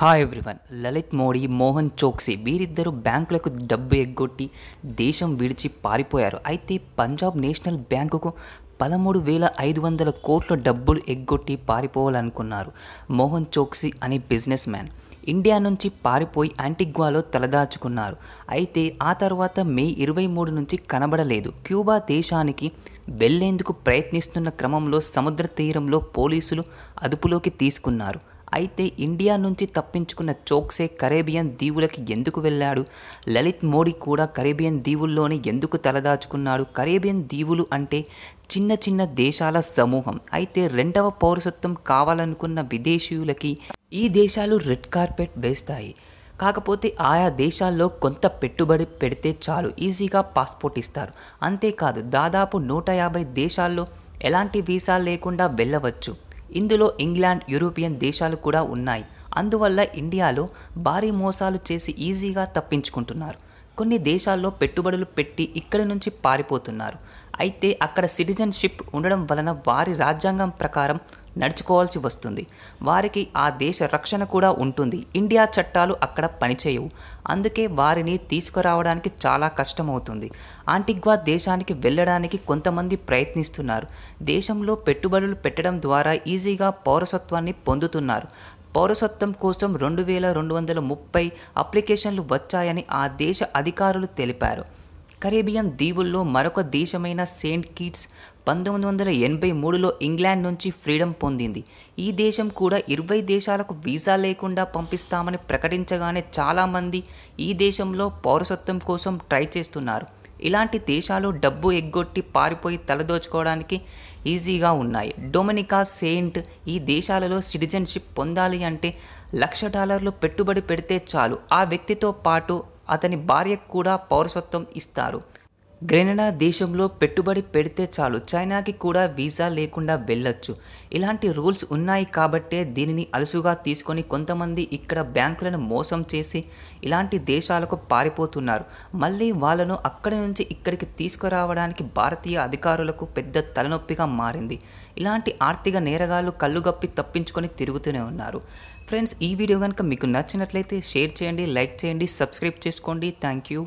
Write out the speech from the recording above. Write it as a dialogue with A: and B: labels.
A: hi everyone Lalit Modi Mohan Choksi వీరిద్దరూ బ్యాంకులకు డబ్బు ఎగ్గొట్టి దేశం విడిచి పారిపోయారు అయితే పంజాబ్ నేషనల్ బ్యాంకుకు పదమూడు వేల ఐదు వందల కోట్ల డబ్బులు ఎగ్గొట్టి పారిపోవాలనుకున్నారు మోహన్ చోక్సీ అనే బిజినెస్ మ్యాన్ ఇండియా నుంచి పారిపోయి యాంటిగ్వాలో తలదాచుకున్నారు అయితే ఆ తర్వాత మే ఇరవై మూడు నుంచి కనబడలేదు క్యూబా దేశానికి వెళ్లేందుకు ప్రయత్నిస్తున్న క్రమంలో సముద్ర తీరంలో పోలీసులు అదుపులోకి తీసుకున్నారు అయితే ఇండియా నుంచి తప్పించుకున్న చోక్సే కరేబియన్ దీవులకి ఎందుకు వెళ్ళాడు లలిత్ మోడీ కూడా కరేబియన్ దీవుల్లోనే ఎందుకు తలదాచుకున్నాడు కరేబియన్ దీవులు అంటే చిన్న చిన్న దేశాల సమూహం అయితే రెండవ పౌరసత్వం కావాలనుకున్న విదేశీయులకి ఈ దేశాలు రెడ్ కార్పెట్ వేస్తాయి కాకపోతే ఆయా దేశాల్లో కొంత పెట్టుబడి పెడితే చాలు ఈజీగా పాస్పోర్ట్ ఇస్తారు అంతేకాదు దాదాపు నూట యాభై దేశాల్లో ఎలాంటి వీసా లేకుండా వెళ్ళవచ్చు ఇందులో ఇంగ్లాండ్ యూరోపియన్ దేశాలు కూడా ఉన్నాయి అందువల్ల ఇండియాలో భారీ మోసాలు చేసి ఈజీగా తప్పించుకుంటున్నారు కొన్ని దేశాల్లో పెట్టుబడులు పెట్టి ఇక్కడి నుంచి పారిపోతున్నారు అయితే అక్కడ సిటిజన్షిప్ ఉండడం వలన వారి రాజ్యాంగం ప్రకారం నడుచుకోవాల్సి వస్తుంది వారికి ఆ దేశ రక్షణ కూడా ఉంటుంది ఇండియా చట్టాలు అక్కడ పనిచేయవు అందుకే వారిని తీసుకురావడానికి చాలా కష్టమవుతుంది ఆంటిగ్వా దేశానికి వెళ్ళడానికి కొంతమంది ప్రయత్నిస్తున్నారు దేశంలో పెట్టుబడులు పెట్టడం ద్వారా ఈజీగా పౌరసత్వాన్ని పొందుతున్నారు పౌరసత్వం కోసం రెండు వేల రెండు వందల ముప్పై అప్లికేషన్లు వచ్చాయని ఆ దేశ అధికారులు తెలిపారు కరేబియన్ దీవుల్లో మరొక దేశమైన సెయింట్ కిట్స్ పంతొమ్మిది వందల ఎనభై మూడులో ఇంగ్లాండ్ నుంచి ఫ్రీడమ్ పొందింది ఈ దేశం కూడా ఇరవై దేశాలకు వీసా లేకుండా పంపిస్తామని ప్రకటించగానే చాలామంది ఈ దేశంలో పౌరసత్వం కోసం ట్రై చేస్తున్నారు ఇలాంటి దేశాలు డబ్బు ఎగ్గొట్టి పారిపోయి తలదోచుకోవడానికి ఈజీగా ఉన్నాయి డొమినికా సెయింట్ ఈ దేశాలలో సిటిజన్షిప్ పొందాలి అంటే లక్ష డాలర్లు పెట్టుబడి పెడితే చాలు ఆ వ్యక్తితో పాటు అతని భార్యకు కూడా పౌరసత్వం ఇస్తారు గ్రెనడా దేశంలో పెట్టుబడి పెడితే చాలు చైనాకి కూడా వీసా లేకుండా వెళ్ళొచ్చు ఇలాంటి రూల్స్ ఉన్నాయి కాబట్టే దీనిని అలసుగా తీసుకొని కొంతమంది ఇక్కడ బ్యాంకులను మోసం చేసి ఇలాంటి దేశాలకు పారిపోతున్నారు మళ్ళీ వాళ్ళను అక్కడి నుంచి ఇక్కడికి తీసుకురావడానికి భారతీయ అధికారులకు పెద్ద తలనొప్పిగా మారింది ఇలాంటి ఆర్థిక నేరగాళ్ళు కళ్ళుగప్పి తప్పించుకొని తిరుగుతూనే ఉన్నారు ఫ్రెండ్స్ ఈ వీడియో కనుక మీకు నచ్చినట్లయితే షేర్ చేయండి లైక్ చేయండి సబ్స్క్రైబ్ చేసుకోండి థ్యాంక్ యూ